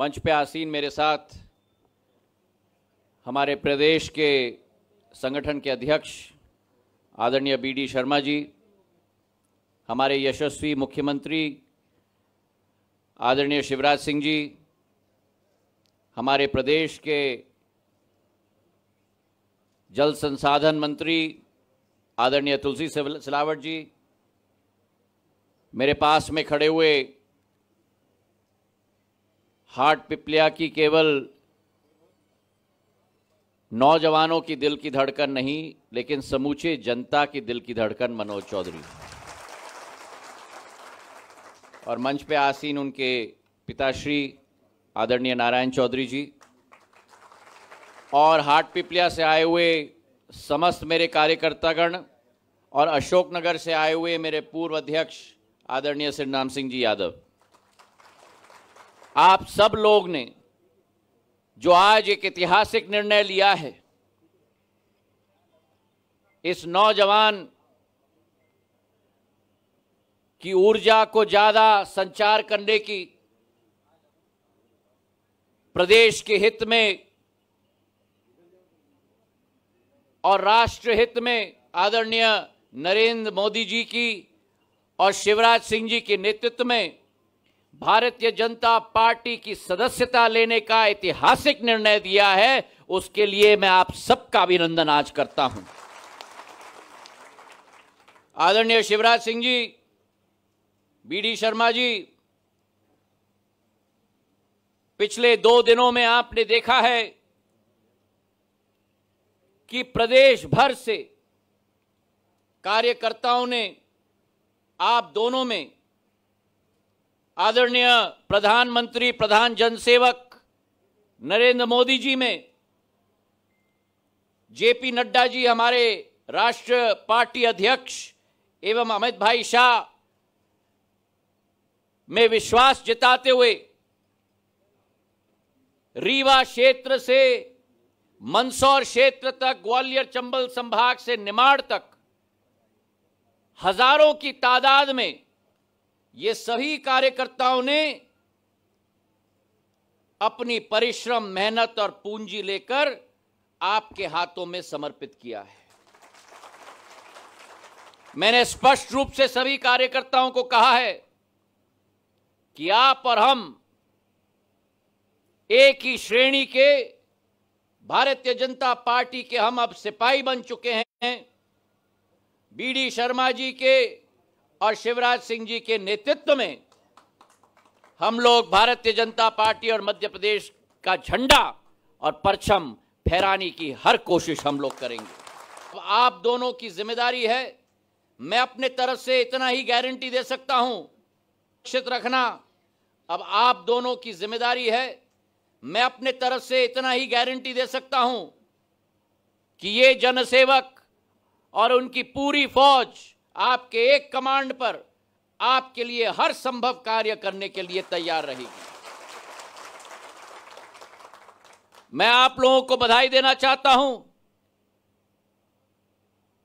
मंच पे आसीन मेरे साथ हमारे प्रदेश के संगठन के अध्यक्ष आदरणीय बी डी शर्मा जी हमारे यशस्वी मुख्यमंत्री आदरणीय शिवराज सिंह जी हमारे प्रदेश के जल संसाधन मंत्री आदरणीय तुलसी सिलावट जी मेरे पास में खड़े हुए हाट पिपलिया की केवल नौजवानों की दिल की धड़कन नहीं लेकिन समूचे जनता की दिल की धड़कन मनोज चौधरी और मंच पे आसीन उनके पिताश्री आदरणीय नारायण चौधरी जी और हाट पिपलिया से आए हुए समस्त मेरे कार्यकर्तागण और अशोकनगर से आए हुए मेरे पूर्व अध्यक्ष आदरणीय श्री सिंह जी यादव आप सब लोग ने जो आज एक ऐतिहासिक निर्णय लिया है इस नौजवान की ऊर्जा को ज़्यादा संचार करने की प्रदेश के हित में और राष्ट्र हित में आदरणीय नरेंद्र मोदी जी की और शिवराज सिंह जी के नेतृत्व में भारतीय जनता पार्टी की सदस्यता लेने का ऐतिहासिक निर्णय दिया है उसके लिए मैं आप सबका अभिनंदन आज करता हूं आदरणीय शिवराज सिंह जी बीडी शर्मा जी पिछले दो दिनों में आपने देखा है कि प्रदेश भर से कार्यकर्ताओं ने आप दोनों में आदरणीय प्रधानमंत्री प्रधान जनसेवक नरेंद्र मोदी जी में जेपी नड्डा जी हमारे राष्ट्र पार्टी अध्यक्ष एवं अमित भाई शाह में विश्वास जताते हुए रीवा क्षेत्र से मंदसौर क्षेत्र तक ग्वालियर चंबल संभाग से निमाड़ तक हजारों की तादाद में ये सभी कार्यकर्ताओं ने अपनी परिश्रम मेहनत और पूंजी लेकर आपके हाथों में समर्पित किया है मैंने स्पष्ट रूप से सभी कार्यकर्ताओं को कहा है कि आप और हम एक ही श्रेणी के भारतीय जनता पार्टी के हम अब सिपाही बन चुके हैं बीडी शर्मा जी के और शिवराज सिंह जी के नेतृत्व में हम लोग भारतीय जनता पार्टी और मध्य प्रदेश का झंडा और परचम फहराने की हर कोशिश हम लोग करेंगे आप दोनों की जिम्मेदारी है मैं अपने तरफ से इतना ही गारंटी दे सकता हूं सुरक्षित रखना अब आप दोनों की जिम्मेदारी है मैं अपने तरफ से इतना ही गारंटी दे सकता हूं कि ये जनसेवक और उनकी पूरी फौज आपके एक कमांड पर आपके लिए हर संभव कार्य करने के लिए तैयार रहेगी मैं आप लोगों को बधाई देना चाहता हूं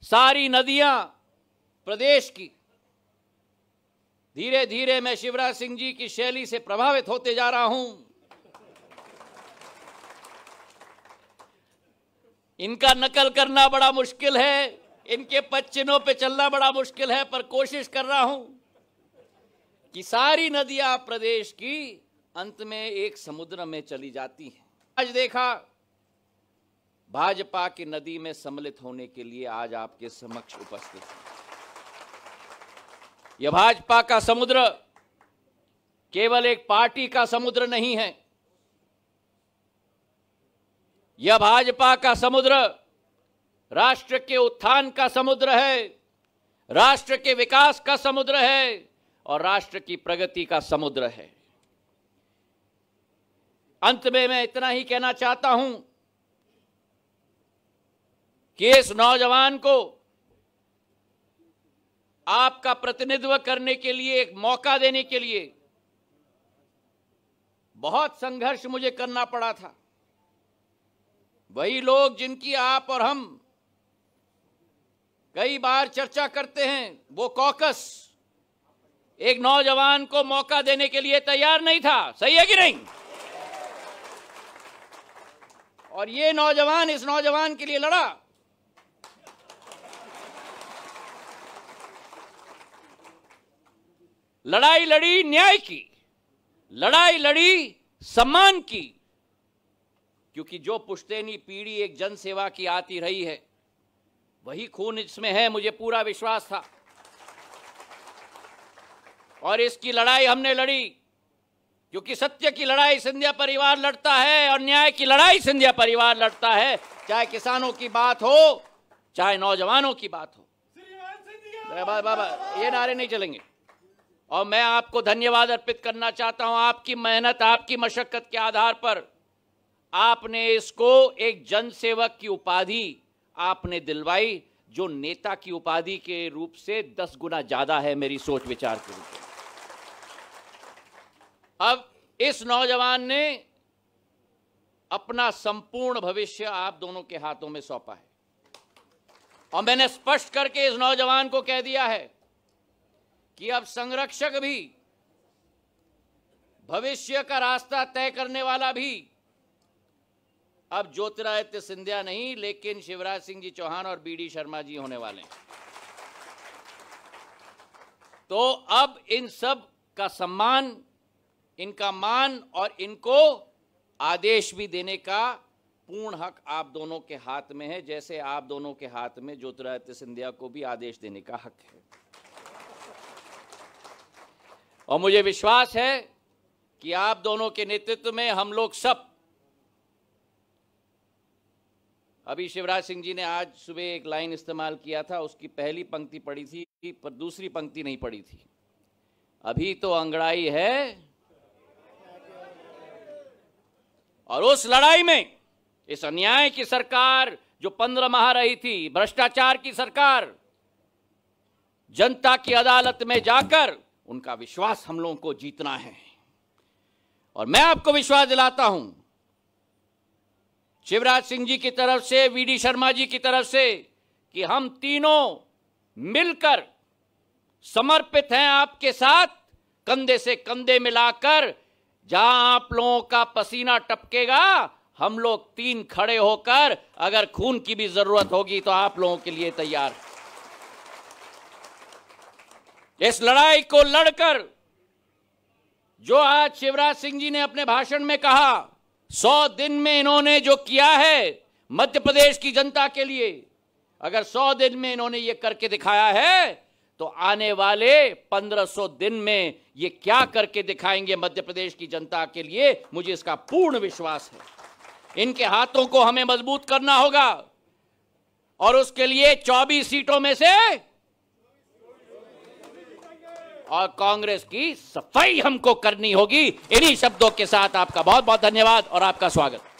सारी नदियां प्रदेश की धीरे धीरे मैं शिवराज सिंह जी की शैली से प्रभावित होते जा रहा हूं इनका नकल करना बड़ा मुश्किल है इनके पच्चिनों पे चलना बड़ा मुश्किल है पर कोशिश कर रहा हूं कि सारी नदियां प्रदेश की अंत में एक समुद्र में चली जाती हैं आज देखा भाजपा की नदी में सम्मिलित होने के लिए आज आपके समक्ष उपस्थित हूं यह भाजपा का समुद्र केवल एक पार्टी का समुद्र नहीं है यह भाजपा का समुद्र राष्ट्र के उत्थान का समुद्र है राष्ट्र के विकास का समुद्र है और राष्ट्र की प्रगति का समुद्र है अंत में मैं इतना ही कहना चाहता हूं कि इस नौजवान को आपका प्रतिनिधित्व करने के लिए एक मौका देने के लिए बहुत संघर्ष मुझे करना पड़ा था वही लोग जिनकी आप और हम कई बार चर्चा करते हैं वो कॉकस एक नौजवान को मौका देने के लिए तैयार नहीं था सही है कि नहीं और ये नौजवान इस नौजवान के लिए लड़ा लड़ाई लड़ी न्याय की लड़ाई लड़ी सम्मान की क्योंकि जो पुश्तैनी पीढ़ी एक जनसेवा की आती रही है वही खून इसमें है मुझे पूरा विश्वास था और इसकी लड़ाई हमने लड़ी क्योंकि सत्य की लड़ाई सिंधिया परिवार लड़ता है और न्याय की लड़ाई सिंधिया परिवार लड़ता है चाहे किसानों की बात हो चाहे नौजवानों की बात हो बाबा बाबा ये नारे नहीं चलेंगे और मैं आपको धन्यवाद अर्पित करना चाहता हूं आपकी मेहनत आपकी मशक्कत के आधार पर आपने इसको एक जनसेवक की उपाधि आपने दिलवाई जो नेता की उपाधि के रूप से दस गुना ज्यादा है मेरी सोच विचार के रूप में अब इस नौजवान ने अपना संपूर्ण भविष्य आप दोनों के हाथों में सौंपा है और मैंने स्पष्ट करके इस नौजवान को कह दिया है कि अब संरक्षक भी भविष्य का रास्ता तय करने वाला भी अब ज्योतिरादित्य सिंधिया नहीं लेकिन शिवराज सिंह जी चौहान और बीडी शर्मा जी होने वाले हैं तो अब इन सब का सम्मान इनका मान और इनको आदेश भी देने का पूर्ण हक आप दोनों के हाथ में है जैसे आप दोनों के हाथ में ज्योतिरादित्य सिंधिया को भी आदेश देने का हक है और मुझे विश्वास है कि आप दोनों के नेतृत्व में हम लोग सब अभी शिवराज सिंह जी ने आज सुबह एक लाइन इस्तेमाल किया था उसकी पहली पंक्ति पड़ी थी पर दूसरी पंक्ति नहीं पड़ी थी अभी तो अंगड़ाई है और उस लड़ाई में इस अन्याय की सरकार जो पंद्रह माह रही थी भ्रष्टाचार की सरकार जनता की अदालत में जाकर उनका विश्वास हम लोगों को जीतना है और मैं आपको विश्वास दिलाता हूं शिवराज सिंह जी की तरफ से वी शर्मा जी की तरफ से कि हम तीनों मिलकर समर्पित हैं आपके साथ कंधे से कंधे मिलाकर जहां आप लोगों का पसीना टपकेगा हम लोग तीन खड़े होकर अगर खून की भी जरूरत होगी तो आप लोगों के लिए तैयार इस लड़ाई को लड़कर जो आज शिवराज सिंह जी ने अपने भाषण में कहा सौ दिन में इन्होंने जो किया है मध्य प्रदेश की जनता के लिए अगर सौ दिन में इन्होंने ये करके दिखाया है तो आने वाले पंद्रह सौ दिन में ये क्या करके दिखाएंगे मध्य प्रदेश की जनता के लिए मुझे इसका पूर्ण विश्वास है इनके हाथों को हमें मजबूत करना होगा और उसके लिए 24 सीटों में से और कांग्रेस की सफाई हमको करनी होगी इन्हीं शब्दों के साथ आपका बहुत बहुत धन्यवाद और आपका स्वागत